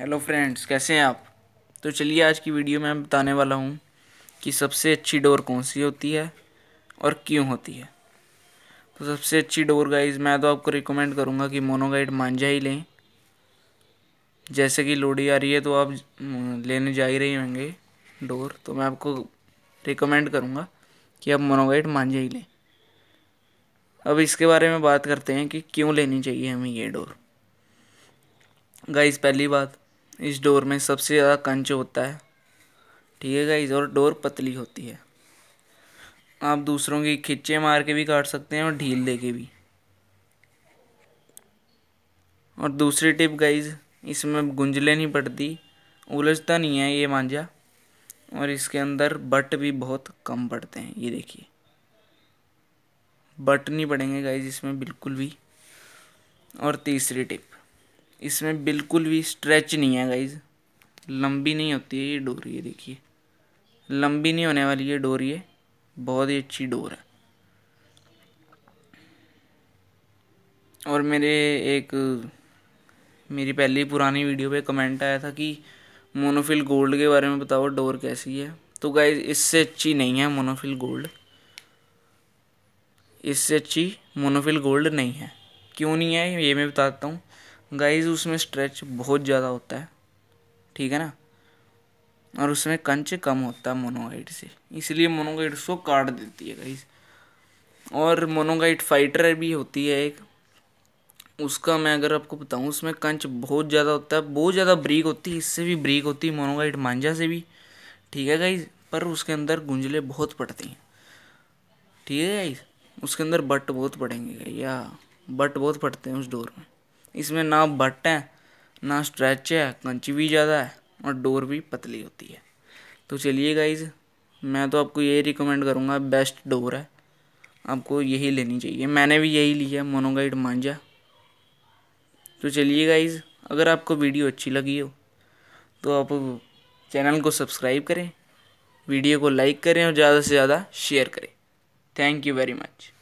hello friends कैसे हैं आप तो चलिए आज की वीडियो में मैं बताने वाला हूँ कि सबसे अच्छी डोर कौन सी होती है और क्यों होती है तो सबसे अच्छी डोर गाइज मैं तो आपको रिकमेंड करूँगा कि मोनोगाइड मांझा ही लें जैसे कि लोडी आ रही है तो आप हम्म, लेने जा ही रहे होंगे डोर तो मैं आपको रिकमेंड करूँगा कि आप मोनोगाइड मांझा ही लें अब इसके बारे में बात करते हैं कि क्यों लेनी चाहिए हमें ये डोर गाइज पहली बात इस डोर में सबसे ज़्यादा कंच होता है ठीक है गाइज और डोर पतली होती है आप दूसरों की खिंचे मार के भी काट सकते हैं और ढील दे के भी और दूसरी टिप गाइज इसमें गुंजले नहीं पड़ती उलझता नहीं है ये मांझा और इसके अंदर बट भी बहुत कम पड़ते हैं ये देखिए बट नहीं पड़ेंगे गाइज इसमें बिल्कुल भी और तीसरी टिप इसमें बिल्कुल भी स्ट्रेच नहीं है गाइज लंबी नहीं होती है ये डोर ये देखिए लंबी नहीं होने वाली ये डोर ये बहुत ही अच्छी डोर है और मेरे एक मेरी पहली पुरानी वीडियो पे कमेंट आया था कि मोनोफिल गोल्ड के बारे में बताओ डोर कैसी है तो गाइज इससे अच्छी नहीं है मोनोफिल गोल्ड इससे अच्छी मोनोफिल गोल्ड नहीं है क्यों नहीं है ये मैं बताता हूँ गाइस उसमें स्ट्रेच बहुत ज़्यादा होता है ठीक है ना और उसमें कंच कम होता है मोनोगाइट से इसलिए मोनोगाइट उसको काट देती है गाइस और मोनोगाइट फाइटर भी होती है एक उसका मैं अगर आपको बताऊँ उसमें कंच बहुत ज़्यादा होता है बहुत ज़्यादा ब्रीक होती है इससे भी ब्रीक होती है मोनोगाइट मांझा से भी ठीक है गाइज पर उसके अंदर गुंजले बहुत पड़ती हैं ठीक है गाइज उसके अंदर बट बहुत पड़ेंगे या बट बहुत पड़ते हैं उस डोर में इसमें ना बट है ना स्ट्रेच है कंची भी ज़्यादा है और डोर भी पतली होती है तो चलिए गाइज मैं तो आपको ये रिकमेंड करूँगा बेस्ट डोर है आपको यही लेनी चाहिए मैंने भी यही ली है मोनोगाइड मांझा तो चलिए गाइज अगर आपको वीडियो अच्छी लगी हो तो आप चैनल को सब्सक्राइब करें वीडियो को लाइक करें और ज़्यादा से ज़्यादा शेयर करें थैंक यू वेरी मच